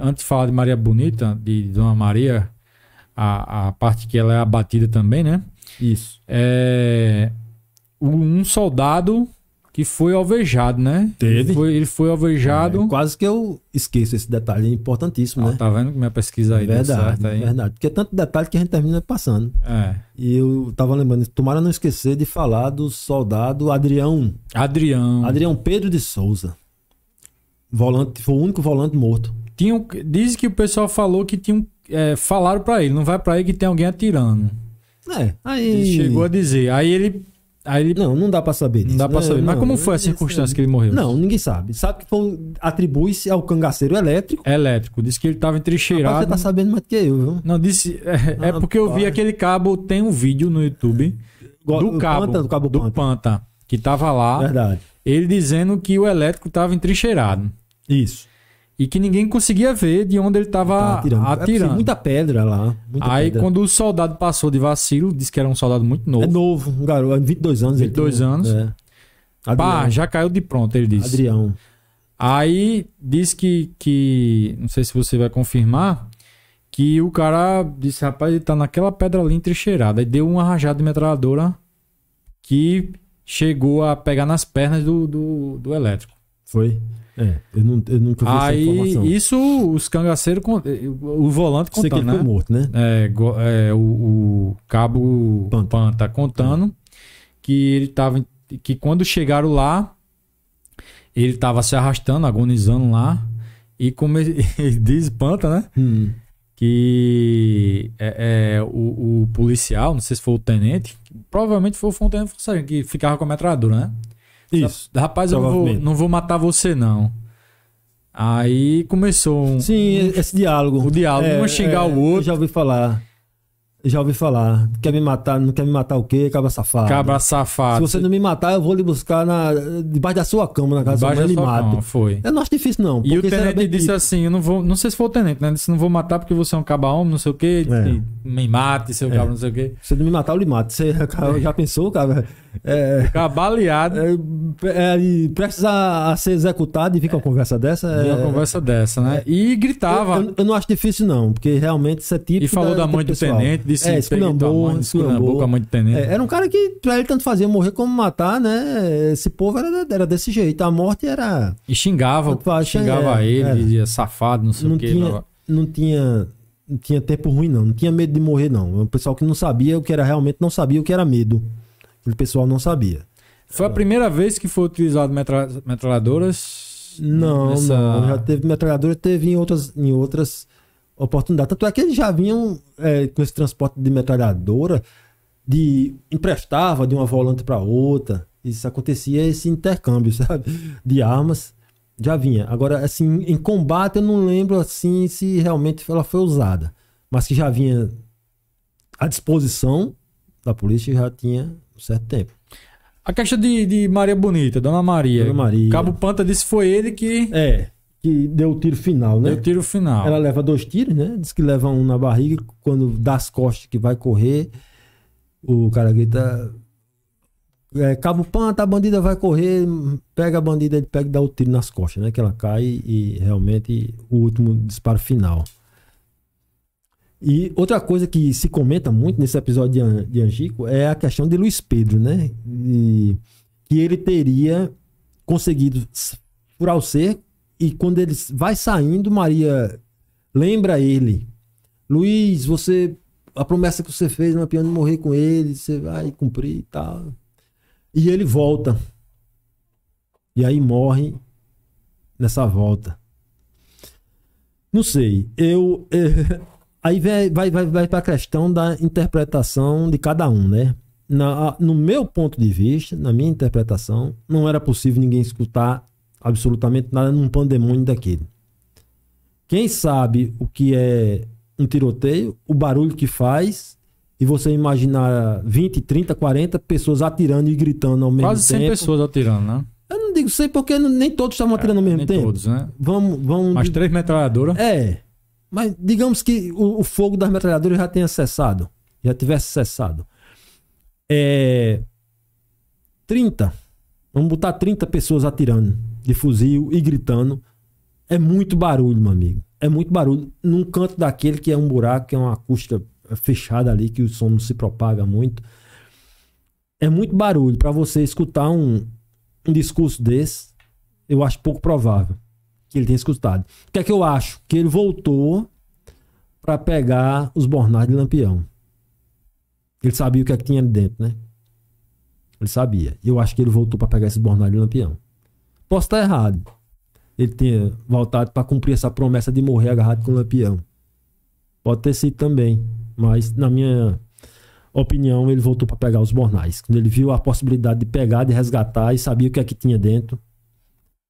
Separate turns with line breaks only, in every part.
antes de falar de Maria Bonita, de Dona Maria, a, a parte que ela é abatida também, né? Isso. É, um soldado que foi alvejado, né? Teve. Ele foi, ele foi alvejado. É, quase que eu esqueço esse detalhe, é importantíssimo, ah, né? Tá vendo que minha pesquisa aí verdade, deu certo aí. Verdade, porque é tanto detalhe que a gente termina passando.
É. E eu tava lembrando, tomara não esquecer de falar do soldado Adrião.
Adrião. Adrião Pedro de Souza. Volante, foi o único volante morto. Tinha um, dizem que o pessoal falou que tinha é, falaram para ele, não vai para aí que tem alguém atirando. É, aí ele chegou a dizer. Aí ele aí ele Não, não dá para saber. Disso, não dá para é, saber. Mas como foi a circunstância que ele morreu? Não, ninguém sabe. Sabe que foi atribui-se ao cangaceiro elétrico. Elétrico, disse que ele tava entrecheirado. você tá sabendo mais do que eu, viu? Não, disse é, ah, é porque eu vi aquele cabo, tem um vídeo no YouTube do cabo, do cabo do Panta. Panta que tava lá. Verdade. Ele dizendo que o elétrico estava entrincheirado. Isso. E que ninguém conseguia ver de onde ele estava atirando. É atirando. Muita pedra lá. Muita Aí pedra. quando o soldado passou de vacilo, disse que era um soldado muito novo. É novo, um garoto, 22 anos. 22 ele tem, né? anos. É. Pá, já caiu de pronto, ele disse. Adrião. Aí disse que, que. Não sei se você vai confirmar. Que o cara disse, rapaz, ele tá naquela pedra ali entrincheirada. Aí deu uma rajada de metralhadora que chegou a pegar nas pernas do, do, do elétrico. Foi? É, eu, não, eu nunca vi Aí, essa informação. isso, os cangaceiros, o volante contando, que ele né? ficou morto, né? É, é o, o, cabo Panta, Panta contando é. que ele tava, que quando chegaram lá, ele estava se arrastando, agonizando lá, e como ele, ele diz Panta, né? Hum. Que é, é o, o policial, não sei se foi o tenente, provavelmente foi o Fontaine Fussarino que ficava com a metralhadora, né? Isso. Rapaz, eu não vou, não vou matar você, não. Aí começou um, Sim, esse diálogo. O diálogo, é, um xingar é, o outro. Já ouvi falar. Já ouvi falar.
Quer me matar, não quer me matar o quê? Cabra safado. Cabra
safado. Se você não me matar, eu vou lhe buscar na, debaixo da sua cama, na casa debaixo da sua mãe, Cama, foi. Eu é, não acho difícil, não. E o tenente disse assim, eu não vou... Não sei se foi o tenente, né? Disse, não vou matar porque você é um caba-homem, não sei o quê. É. Me mate, seu é. cabra, não sei o quê. Se não me matar, eu lhe mato. Você já pensou, cara? É, precisa
É, é, é a, ser executado e vir com uma conversa dessa. É, uma conversa dessa, né? É. E gritava. Eu, eu, eu, não acho difícil, não, porque realmente isso é E falou da, da mãe do pessoal. tenente, é, esculambou, mãe,
esculambou com a mãe de tenente. É,
era um cara que pra ele tanto fazia morrer como matar, né? Esse povo era, era desse jeito. A morte era.
E xingava, faz, xingava é, ele, dizia safado, não sei não o quê. Tinha,
não tinha. Não tinha tempo ruim, não. Não tinha medo de morrer, não. O pessoal que não sabia o que era realmente não sabia o que era medo. O pessoal não sabia. Foi a primeira vez que foi
utilizado metra, metralhadoras? Não, nessa... não. Já
teve metralhadora, teve em outras, em outras oportunidade. Tanto é que eles já vinham é, com esse transporte de metralhadora, de emprestava de uma volante para outra. Isso acontecia esse intercâmbio, sabe? De armas já vinha. Agora, assim, em combate eu não lembro assim se realmente ela foi usada, mas que já vinha à disposição da polícia já tinha um certo tempo.
A questão de, de Maria Bonita, Dona Maria. Dona Maria. Cabo Panta disse que foi ele que. É que deu o tiro final, né? Deu o tiro
final. Ela leva dois tiros, né? Diz que leva um na barriga, quando dá as costas que vai correr, o cara grita. É, Cabo Panta, a bandida vai correr, pega a bandida, ele pega e dá o tiro nas costas, né? Que ela cai e realmente o último disparo final. E outra coisa que se comenta muito nesse episódio de, de Angico é a questão de Luiz Pedro, né? E que ele teria conseguido furar o cerco e quando ele vai saindo, Maria lembra ele. Luiz, você. A promessa que você fez na né, piano morrer com ele, você vai cumprir e tal. E ele volta. E aí morre nessa volta. Não sei. Eu. É, aí vai, vai, vai, vai para a questão da interpretação de cada um, né? Na, no meu ponto de vista, na minha interpretação, não era possível ninguém escutar absolutamente nada num pandemônio daquele. Quem sabe o que é um tiroteio, o barulho que faz, e você imaginar 20, 30, 40 pessoas atirando e gritando ao mesmo Quase tempo. Quase 100 pessoas
atirando, né?
Eu não digo 100 porque nem todos estavam atirando é, ao mesmo nem tempo. todos, né? Vamos, vamos... Mas três metralhadoras? É. Mas digamos que o, o fogo das metralhadoras já tenha cessado. Já tivesse cessado. É... 30 Vamos botar 30 pessoas atirando de fuzil e gritando. É muito barulho, meu amigo. É muito barulho. Num canto daquele que é um buraco, que é uma acústica é, fechada ali, que o som não se propaga muito. É muito barulho. para você escutar um, um discurso desse, eu acho pouco provável que ele tenha escutado. O que é que eu acho? Que ele voltou para pegar os bornais de Lampião. Ele sabia o que é que tinha ali dentro, né? Ele sabia. Eu acho que ele voltou para pegar esse bornalho lampião. Posso estar tá errado. Ele tinha voltado para cumprir essa promessa de morrer agarrado com o lampião. Pode ter sido também. Mas, na minha opinião, ele voltou para pegar os bornais. Quando ele viu a possibilidade de pegar, de resgatar e sabia o que é que tinha dentro,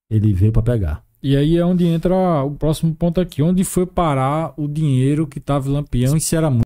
ele veio para pegar.
E aí é onde entra o próximo ponto aqui. Onde foi parar o dinheiro que estava Lampião e se era muito?